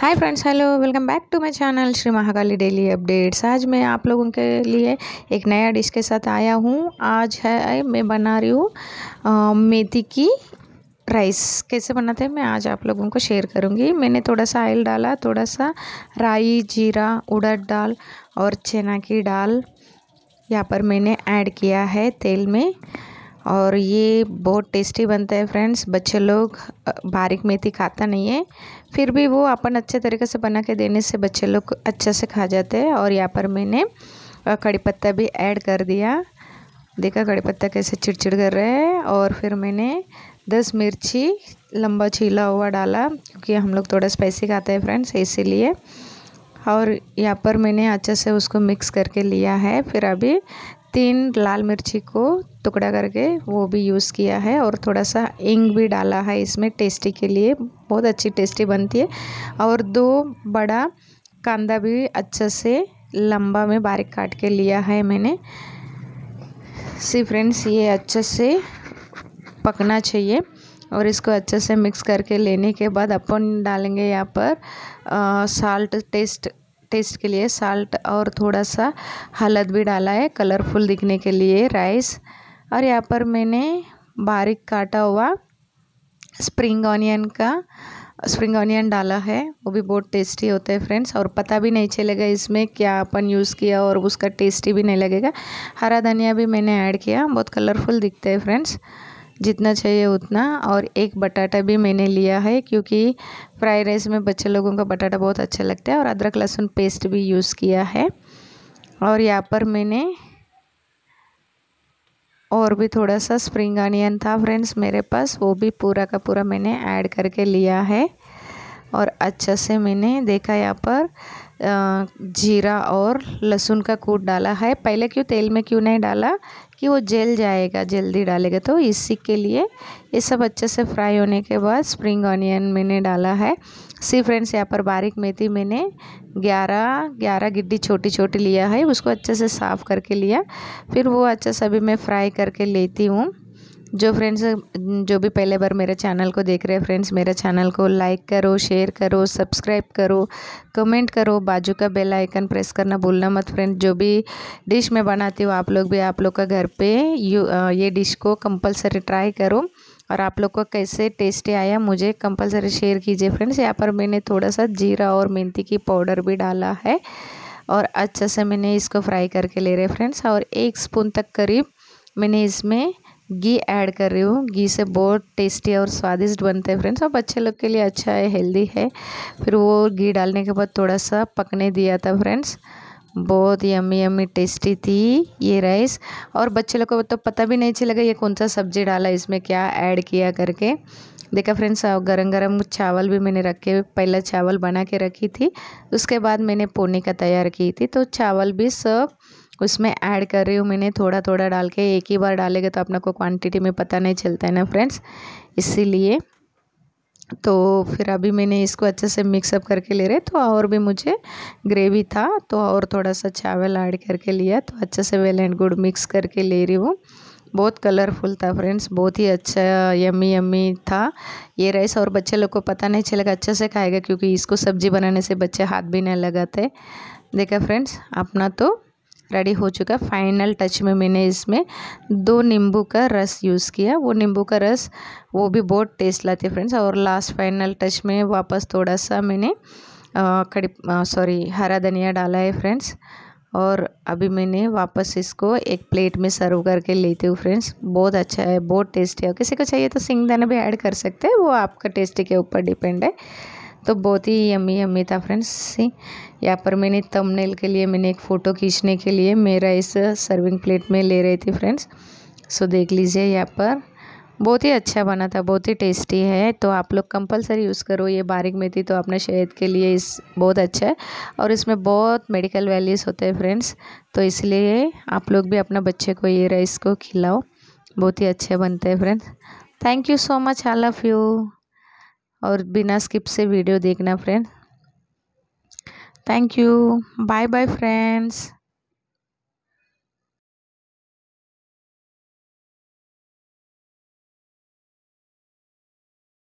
hi friends hello welcome back to my channel Shri Mahakali daily updates आज मैं आप लोगों के लिए एक नया डिश के साथ आया हूँ आज है मैं बना रही हूँ मेथी की राइस कैसे बनाते हैं मैं आज आप लोगों को शेयर करूँगी मैंने थोड़ा सा आयल डाला थोड़ा सा राई जीरा उड़द दाल और चना की दाल यहाँ पर मैंने ऐड किया है तेल में और ये बहुत टेस्टी बनता है फ्रेंड्स बच्चे लोग बारीक मेथी खाता नहीं है फिर भी वो अपन अच्छे तरीके से बना के देने से बच्चे लोग अच्छे से खा जाते हैं और यहाँ पर मैंने कड़ी पत्ता भी ऐड कर दिया देखा कड़ी पत्ता कैसे चिड़चिड़ कर रहे हैं और फिर मैंने दस मिर्ची लंबा छीला हुआ डाला क्योंकि हम लोग थोड़ा स्पाइसी खाते हैं फ्रेंड्स इसीलिए और यहाँ पर मैंने अच्छे से उसको मिक्स करके लिया है फिर अभी तीन लाल मिर्ची को टुकड़ा करके वो भी यूज़ किया है और थोड़ा सा इंग भी डाला है इसमें टेस्टी के लिए बहुत अच्छी टेस्टी बनती है और दो बड़ा कांदा भी अच्छे से लंबा में बारीक काट के लिया है मैंने सी फ्रेंड्स ये अच्छे से पकना चाहिए और इसको अच्छे से मिक्स करके लेने के बाद अपन डालेंगे यहाँ पर साल्ट टेस्ट टेस्ट के लिए साल्ट और थोड़ा सा हलद भी डाला है कलरफुल दिखने के लिए राइस और यहाँ पर मैंने बारीक काटा हुआ स्प्रिंग ऑनियन का स्प्रिंग ऑनियन डाला है वो भी बहुत टेस्टी होता है फ्रेंड्स और पता भी नहीं चलेगा इसमें क्या अपन यूज़ किया और उसका टेस्टी भी नहीं लगेगा हरा धनिया भी मैंने ऐड किया बहुत कलरफुल दिखते हैं फ्रेंड्स जितना चाहिए उतना और एक बटाटा भी मैंने लिया है क्योंकि फ्राई राइस में बच्चे लोगों का बटाटा बहुत अच्छा लगता है और अदरक लहसुन पेस्ट भी यूज़ किया है और यहाँ पर मैंने और भी थोड़ा सा स्प्रिंग आनियन था फ्रेंड्स मेरे पास वो भी पूरा का पूरा मैंने ऐड करके लिया है और अच्छे से मैंने देखा यहाँ पर जीरा और लहसुन का कूट डाला है पहले क्यों तेल में क्यों नहीं डाला कि वो जल जाएगा जल्दी डालेगा तो इसी के लिए ये सब अच्छे से फ्राई होने के बाद स्प्रिंग ऑनियन मैंने डाला है सी फ्रेंड्स यहाँ पर बारीक मेथी मैंने 11 11 गिड्डी छोटी छोटी लिया है उसको अच्छे से साफ़ करके लिया फिर वो अच्छे से अभी मैं फ्राई करके लेती हूँ जो फ्रेंड्स जो भी पहले बार मेरे चैनल को देख रहे हैं फ्रेंड्स मेरे चैनल को लाइक करो शेयर करो सब्सक्राइब करो कमेंट करो बाजू का बेल आइकन प्रेस करना भूलना मत फ्रेंड्स जो भी डिश मैं बनाती हूँ आप लोग भी आप लोग का घर पे यू ये डिश को कंपलसरी ट्राई करो और आप लोग को कैसे टेस्टी आया मुझे कंपलसरी शेयर कीजिए फ्रेंड्स यहाँ पर मैंने थोड़ा सा जीरा और मेथी की पाउडर भी डाला है और अच्छे से मैंने इसको फ्राई करके ले रहे फ्रेंड्स और एक स्पून तक करीब मैंने इसमें घी ऐड कर रही हूँ घी से बहुत टेस्टी और स्वादिष्ट बनते हैं फ्रेंड्स और बच्चे लोग के लिए अच्छा है हेल्दी है फिर वो घी डालने के बाद थोड़ा सा पकने दिया था फ्रेंड्स बहुत यम्मी यम्मी टेस्टी थी ये राइस और बच्चे लोग को तो पता भी नहीं चलेगा ये कौन सा सब्ज़ी डाला इसमें क्या ऐड किया करके देखा फ्रेंड्स गरम गरम चावल भी मैंने रखे पहला चावल बना के रखी थी उसके बाद मैंने पोनी का तैयार की थी तो चावल भी सब उसमें ऐड कर रही हूँ मैंने थोड़ा थोड़ा डाल के एक ही बार डालेगा तो अपना को क्वांटिटी में पता नहीं चलता है ना फ्रेंड्स इसीलिए तो फिर अभी मैंने इसको अच्छे से मिक्सअप करके ले रहे तो और भी मुझे ग्रेवी था तो और थोड़ा सा चावल ऐड करके लिया तो अच्छे से वेल एंड गुड मिक्स करके ले रही हूँ बहुत कलरफुल था फ्रेंड्स बहुत ही अच्छा यम्मी यम्मी था ये राइस और बच्चे लोग को पता नहीं चलेगा अच्छे से खाएगा क्योंकि इसको सब्जी बनाने से बच्चे हाथ भी नहीं लगाते देखा फ्रेंड्स अपना तो रेडी हो चुका फाइनल टच में मैंने इसमें दो नींबू का रस यूज़ किया वो नींबू का रस वो भी बहुत टेस्ट लाते फ्रेंड्स और लास्ट फाइनल टच में वापस थोड़ा सा मैंने कड़ी सॉरी हरा धनिया डाला है फ्रेंड्स और अभी मैंने वापस इसको एक प्लेट में सर्व करके लेती हूँ फ्रेंड्स बहुत अच्छा है बहुत टेस्टी है किसी को चाहिए तो सिंगदाना भी ऐड कर सकते हैं वो आपका टेस्टी के ऊपर डिपेंड है तो बहुत ही यमी यमी था फ्रेंड्स यहाँ पर मैंने तमनेल के लिए मैंने एक फ़ोटो खींचने के लिए मेरा इस सर्विंग प्लेट में ले रही थी फ्रेंड्स सो देख लीजिए यहाँ पर बहुत ही अच्छा बना था बहुत ही टेस्टी है तो आप लोग कंपलसरी यूज़ करो ये बारीक मेथी तो अपने शहद के लिए इस बहुत अच्छा है और इसमें बहुत मेडिकल वैल्यूज़ होते हैं फ्रेंड्स तो इसलिए आप लोग भी अपना बच्चे को ये राइस को खिलाओ बहुत ही अच्छे बनते हैं friends thank you so much I love you और बिना स्किप से वीडियो देखना friend thank you bye bye friends